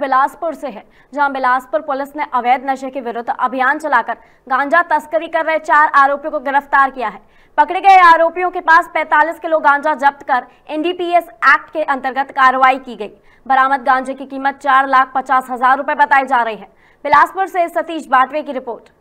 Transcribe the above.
बिलासपुर से है जहां बिलासपुर पुलिस ने अवैध नशे के विरुद्ध अभियान चलाकर गांजा तस्करी कर रहे चार आरोपियों को गिरफ्तार किया है पकड़े गए आरोपियों के पास 45 किलो गांजा जब्त कर एनडीपीएस एक्ट के अंतर्गत कार्रवाई की गई बरामद गांजे की कीमत चार लाख पचास हजार रुपए बताई जा रही है बिलासपुर से सतीश बाटवे की रिपोर्ट